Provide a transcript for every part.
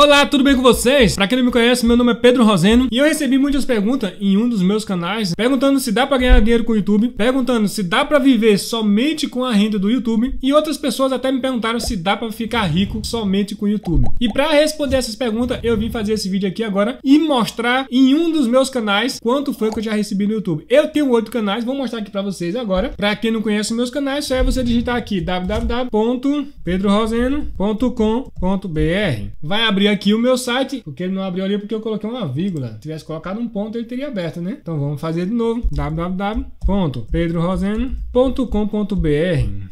Olá, tudo bem com vocês? Para quem não me conhece, meu nome é Pedro Roseno e eu recebi muitas perguntas em um dos meus canais perguntando se dá para ganhar dinheiro com o YouTube, perguntando se dá para viver somente com a renda do YouTube e outras pessoas até me perguntaram se dá para ficar rico somente com o YouTube. E para responder essas perguntas, eu vim fazer esse vídeo aqui agora e mostrar em um dos meus canais quanto foi que eu já recebi no YouTube. Eu tenho oito canais, vou mostrar aqui para vocês agora. Para quem não conhece meus canais, só é você digitar aqui www.pedroroseno.com.br. Vai abrir abrir aqui o meu site, porque ele não abriu ali porque eu coloquei uma vírgula. Se tivesse colocado um ponto, ele teria aberto, né? Então vamos fazer de novo. www.pedroroseno.com.br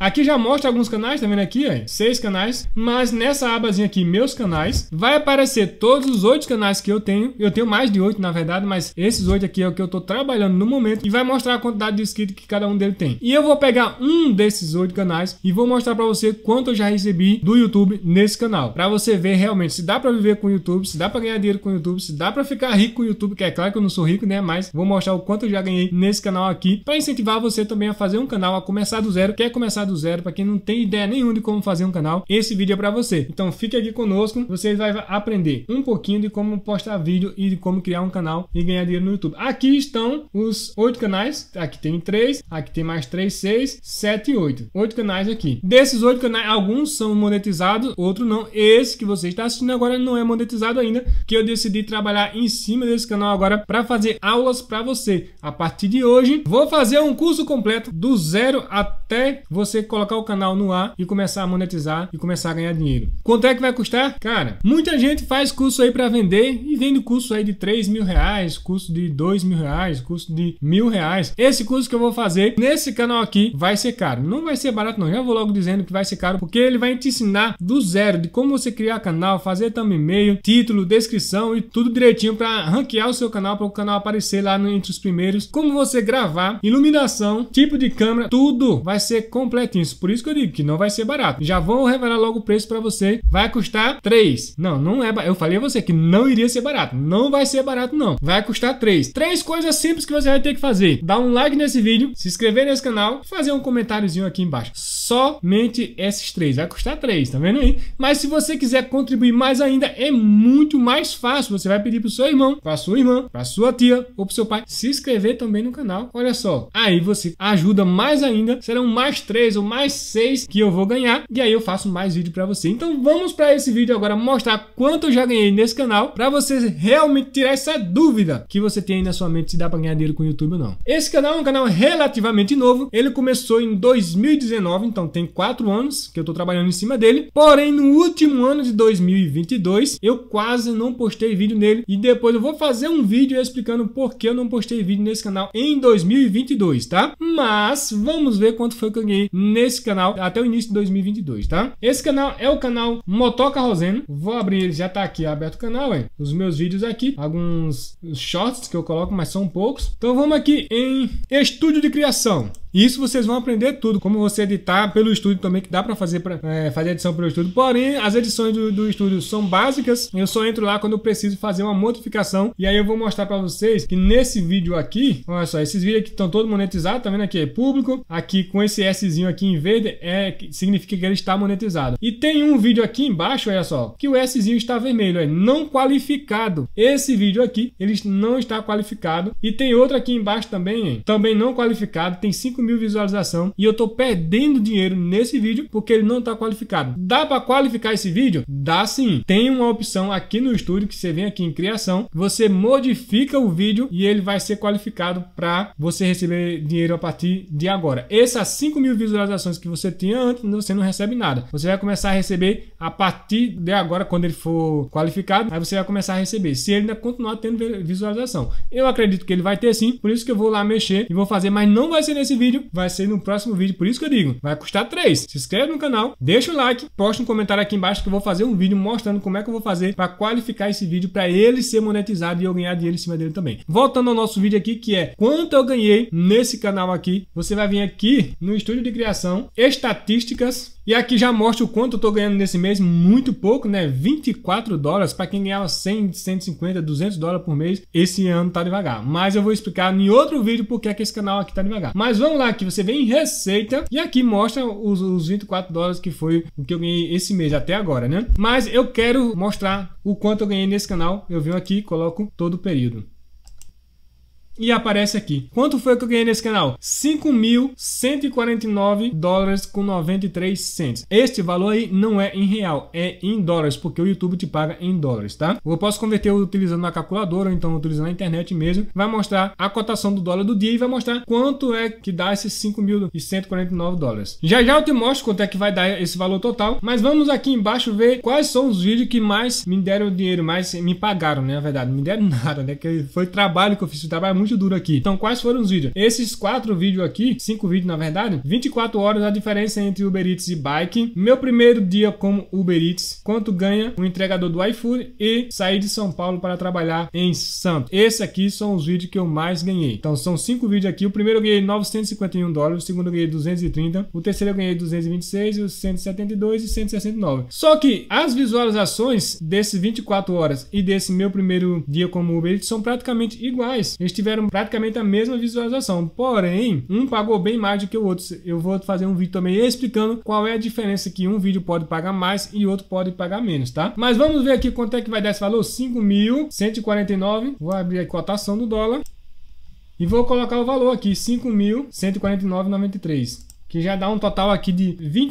Aqui já mostra alguns canais, tá vendo aqui? Ó, seis canais. Mas nessa abazinha aqui, meus canais, vai aparecer todos os oito canais que eu tenho. Eu tenho mais de oito, na verdade, mas esses oito aqui é o que eu tô trabalhando no momento. E vai mostrar a quantidade de inscritos que cada um dele tem. E eu vou pegar um desses oito canais e vou mostrar pra você quanto eu já recebi do YouTube nesse canal. Pra você ver realmente se dá pra viver com o YouTube, se dá pra ganhar dinheiro com o YouTube, se dá pra ficar rico com o YouTube, que é claro que eu não sou rico, né? Mas vou mostrar o quanto eu já ganhei nesse canal aqui. Pra incentivar você também a fazer um canal, a começar do zero. Quer começar do do zero, para quem não tem ideia nenhuma de como fazer um canal, esse vídeo é para você. Então fique aqui conosco, você vai aprender um pouquinho de como postar vídeo e de como criar um canal e ganhar dinheiro no YouTube. Aqui estão os oito canais, aqui tem três, aqui tem mais três, seis, sete e oito. Oito canais aqui. Desses oito canais, alguns são monetizados, outros não. Esse que você está assistindo agora não é monetizado ainda, que eu decidi trabalhar em cima desse canal agora para fazer aulas para você. A partir de hoje, vou fazer um curso completo do zero até até você colocar o canal no ar e começar a monetizar e começar a ganhar dinheiro. Quanto é que vai custar? Cara, muita gente faz curso aí para vender e vende curso aí de 3 mil reais, curso de 2 mil reais, curso de mil reais. Esse curso que eu vou fazer nesse canal aqui vai ser caro. Não vai ser barato não, já vou logo dizendo que vai ser caro porque ele vai te ensinar do zero de como você criar canal, fazer e-mail, título, descrição e tudo direitinho para ranquear o seu canal, para o canal aparecer lá no, entre os primeiros, como você gravar, iluminação, tipo de câmera, tudo vai ser completinho. Por isso que eu digo que não vai ser barato. Já vou revelar logo o preço para você. Vai custar 3. Não, não é. Eu falei a você que não iria ser barato. Não vai ser barato, não. Vai custar 3. Três coisas simples que você vai ter que fazer: dar um like nesse vídeo, se inscrever nesse canal, fazer um comentáriozinho aqui embaixo. Somente esses três. Vai custar 3, tá vendo aí? Mas se você quiser contribuir mais ainda, é muito mais fácil. Você vai pedir pro seu irmão, pra sua irmã, pra sua tia ou pro seu pai se inscrever também no canal. Olha só. Aí você ajuda mais ainda. Serão mais 3 ou mais 6 que eu vou ganhar e aí eu faço mais vídeo para você. Então vamos para esse vídeo agora mostrar quanto eu já ganhei nesse canal para você realmente tirar essa dúvida que você tem aí na sua mente se dá para ganhar dinheiro com o YouTube ou não. Esse canal é um canal relativamente novo, ele começou em 2019, então tem 4 anos que eu tô trabalhando em cima dele. Porém, no último ano de 2022, eu quase não postei vídeo nele e depois eu vou fazer um vídeo explicando por que eu não postei vídeo nesse canal em 2022, tá? Mas vamos ver quanto que eu ganhei nesse canal até o início de 2022, tá? Esse canal é o canal Motoca Roseno. Vou abrir ele, já tá aqui aberto o canal, hein? Os meus vídeos aqui, alguns shorts que eu coloco, mas são poucos. Então vamos aqui em estúdio de criação. E isso vocês vão aprender tudo, como você editar pelo estúdio também, que dá para fazer pra, é, fazer edição pelo estúdio. Porém, as edições do, do estúdio são básicas, eu só entro lá quando eu preciso fazer uma modificação. E aí eu vou mostrar para vocês que nesse vídeo aqui, olha só, esses vídeos aqui estão todos monetizados, tá vendo aqui? É público, aqui com esse Szinho aqui em verde, é, significa que ele está monetizado. E tem um vídeo aqui embaixo, olha só, que o Szinho está vermelho, é não qualificado. Esse vídeo aqui, ele não está qualificado. E tem outro aqui embaixo também, hein? também não qualificado, tem cinco 5 mil visualização e eu tô perdendo dinheiro nesse vídeo porque ele não tá qualificado. Dá para qualificar esse vídeo? Dá sim. Tem uma opção aqui no estúdio que você vem aqui em criação, você modifica o vídeo e ele vai ser qualificado para você receber dinheiro a partir de agora. Essas 5 mil visualizações que você tinha antes, você não recebe nada. Você vai começar a receber a partir de agora, quando ele for qualificado, aí você vai começar a receber. Se ele ainda continuar tendo visualização, eu acredito que ele vai ter sim, por isso que eu vou lá mexer e vou fazer, mas não vai ser nesse vídeo vídeo vai ser no próximo vídeo. Por isso que eu digo, vai custar 3. Se inscreve no canal, deixa um like, posta um comentário aqui embaixo que eu vou fazer um vídeo mostrando como é que eu vou fazer para qualificar esse vídeo para ele ser monetizado e eu ganhar dinheiro em cima dele também. Voltando ao nosso vídeo aqui, que é quanto eu ganhei nesse canal aqui, você vai vir aqui no estúdio de criação, estatísticas, e aqui já mostra o quanto eu tô ganhando nesse mês, muito pouco, né? 24 dólares para quem ganhava 100, 150, 200 dólares por mês, esse ano tá devagar. Mas eu vou explicar em outro vídeo porque é que esse canal aqui tá devagar. Mas vamos lá, aqui você vem em receita e aqui mostra os, os 24 dólares que foi o que eu ganhei esse mês até agora, né? Mas eu quero mostrar o quanto eu ganhei nesse canal. Eu venho aqui e coloco todo o período e aparece aqui. Quanto foi que eu ganhei nesse canal? 5.149 dólares com 93 cents. Este valor aí não é em real, é em dólares, porque o YouTube te paga em dólares, tá? Eu posso converter utilizando a calculadora, ou então utilizando a internet mesmo. Vai mostrar a cotação do dólar do dia e vai mostrar quanto é que dá esses 5.149 dólares. Já já eu te mostro quanto é que vai dar esse valor total, mas vamos aqui embaixo ver quais são os vídeos que mais me deram dinheiro, mais me pagaram, né? Na verdade, me deram nada, né? Que foi trabalho que eu fiz, trabalho muito duro aqui. Então, quais foram os vídeos? Esses quatro vídeos aqui, cinco vídeos na verdade, 24 horas a diferença entre Uber Eats e Bike, meu primeiro dia como Uber Eats, quanto ganha o entregador do iFood e sair de São Paulo para trabalhar em Santos. Esses aqui são os vídeos que eu mais ganhei. Então, são cinco vídeos aqui. O primeiro eu ganhei 951 dólares, o segundo eu ganhei 230, o terceiro eu ganhei 226, o 172 e 169. Só que as visualizações desses 24 horas e desse meu primeiro dia como Uber Eats são praticamente iguais. Eles tiveram tiveram praticamente a mesma visualização. Porém, um pagou bem mais do que o outro. Eu vou fazer um vídeo também explicando qual é a diferença que um vídeo pode pagar mais e outro pode pagar menos, tá? Mas vamos ver aqui quanto é que vai dar esse valor. 5.149. Vou abrir a cotação do dólar. E vou colocar o valor aqui, 5.149,93 que já dá um total aqui de R$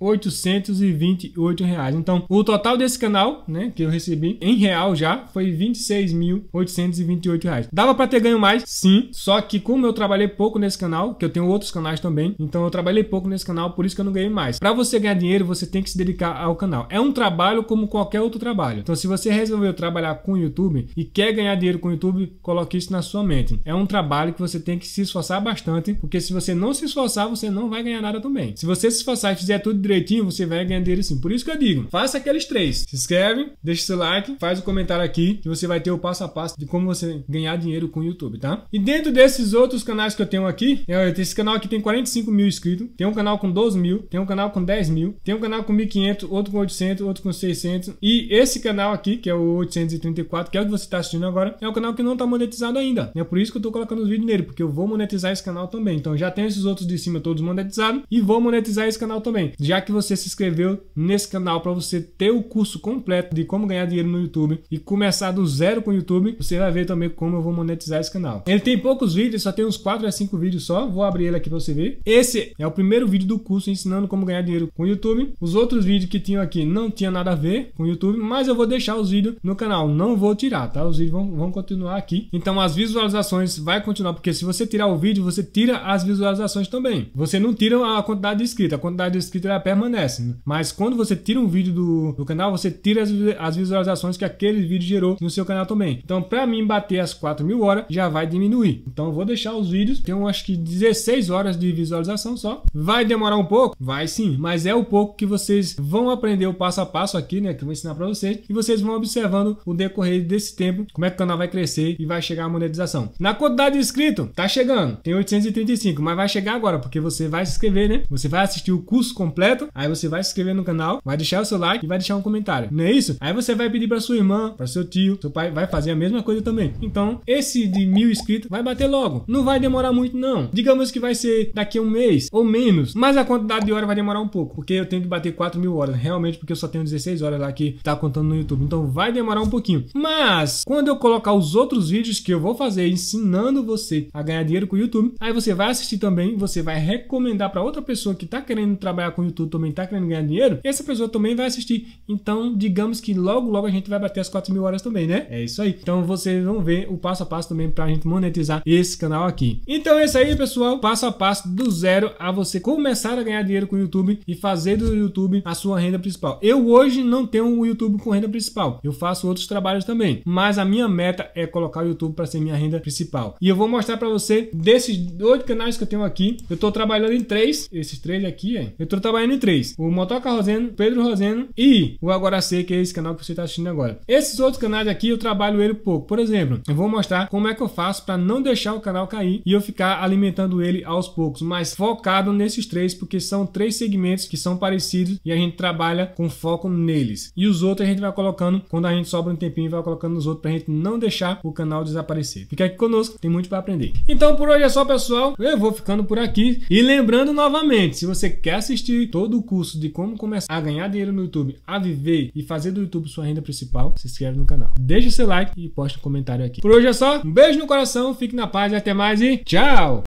26.828. Então, o total desse canal, né, que eu recebi em real já, foi R$ 26.828. Dava para ter ganho mais? Sim, só que como eu trabalhei pouco nesse canal, que eu tenho outros canais também, então eu trabalhei pouco nesse canal, por isso que eu não ganhei mais. Para você ganhar dinheiro, você tem que se dedicar ao canal. É um trabalho como qualquer outro trabalho. Então, se você resolveu trabalhar com o YouTube e quer ganhar dinheiro com o YouTube, coloque isso na sua mente. É um trabalho que você tem que se esforçar bastante, porque se você não se esforçar, você você não vai ganhar nada também. Se você se esforçar e fizer tudo direitinho, você vai ganhar dinheiro sim. Por isso que eu digo, faça aqueles três. Se inscreve, deixa seu like, faz o um comentário aqui que você vai ter o passo a passo de como você ganhar dinheiro com o YouTube, tá? E dentro desses outros canais que eu tenho aqui, é, esse canal aqui tem 45 mil inscritos, tem um canal com 12 mil, tem um canal com 10 mil, tem um canal com 1.500, outro com 800, outro com 600 e esse canal aqui, que é o 834, que é o que você está assistindo agora, é um canal que não está monetizado ainda. É por isso que eu estou colocando os vídeos nele, porque eu vou monetizar esse canal também. Então já tem esses outros de cima todos conteúdos monetizados e vou monetizar esse canal também. Já que você se inscreveu nesse canal para você ter o curso completo de como ganhar dinheiro no YouTube e começar do zero com o YouTube, você vai ver também como eu vou monetizar esse canal. Ele tem poucos vídeos, só tem uns 4 a 5 vídeos só. Vou abrir ele aqui para você ver. Esse é o primeiro vídeo do curso ensinando como ganhar dinheiro com o YouTube. Os outros vídeos que tinham aqui não tinha nada a ver com o YouTube, mas eu vou deixar os vídeos no canal, não vou tirar, tá? Os vídeos vão, vão continuar aqui. Então as visualizações vai continuar, porque se você tirar o vídeo, você tira as visualizações também. Você você não tira a quantidade de inscritos, a quantidade de inscritos ela permanece. Mas quando você tira um vídeo do, do canal, você tira as, as, visualizações que aquele vídeo gerou no seu canal também. Então, para mim, bater as 4 mil horas já vai diminuir. Então, vou deixar os vídeos, eu acho que 16 horas de visualização só. Vai demorar um pouco? Vai sim, mas é o pouco que vocês vão aprender o passo a passo aqui, né? Que eu vou ensinar para vocês. E vocês vão observando o decorrer desse tempo, como é que o canal vai crescer e vai chegar a monetização. Na quantidade de inscritos, tá chegando. Tem 835, mas vai chegar agora, porque você você vai se inscrever, né? Você vai assistir o curso completo, aí você vai se inscrever no canal, vai deixar o seu like e vai deixar um comentário. Não é isso? Aí você vai pedir para sua irmã, para seu tio, seu pai vai fazer a mesma coisa também. Então, esse de mil inscritos vai bater logo. Não vai demorar muito, não. Digamos que vai ser daqui a um mês ou menos, mas a quantidade de hora vai demorar um pouco, porque eu tenho que bater 4 mil horas, realmente, porque eu só tenho 16 horas lá que tá contando no YouTube. Então, vai demorar um pouquinho. Mas, quando eu colocar os outros vídeos que eu vou fazer ensinando você a ganhar dinheiro com o YouTube, aí você vai assistir também, você vai recomendar para outra pessoa que está querendo trabalhar com o YouTube, também está querendo ganhar dinheiro, essa pessoa também vai assistir. Então, digamos que logo, logo a gente vai bater as 4 mil horas também, né? É isso aí. Então, vocês vão ver o passo a passo também para a gente monetizar esse canal aqui. Então, é isso aí, pessoal. Passo a passo do zero a você começar a ganhar dinheiro com o YouTube e fazer do YouTube a sua renda principal. Eu hoje não tenho o YouTube com renda principal. Eu faço outros trabalhos também. Mas a minha meta é colocar o YouTube para ser minha renda principal. E eu vou mostrar para você desses dois canais que eu tenho aqui. Eu estou trabalhando trabalhando em três. Esses três aqui, hein? Eu tô trabalhando em três. O Motoca Roseno, Pedro Roseno e o Agora C que é esse canal que você tá assistindo agora. Esses outros canais aqui eu trabalho ele pouco. Por exemplo, eu vou mostrar como é que eu faço para não deixar o canal cair e eu ficar alimentando ele aos poucos, mas focado nesses três, porque são três segmentos que são parecidos e a gente trabalha com foco neles. E os outros a gente vai colocando quando a gente sobra um tempinho, vai colocando nos outros pra gente não deixar o canal desaparecer. Fica aqui conosco, tem muito para aprender. Então por hoje é só, pessoal. Eu vou ficando por aqui e lembrando novamente, se você quer assistir todo o curso de como começar a ganhar dinheiro no YouTube, a viver e fazer do YouTube sua renda principal, se inscreve no canal. Deixa seu like e poste um comentário aqui. Por hoje é só. Um beijo no coração, fique na paz e até mais e tchau!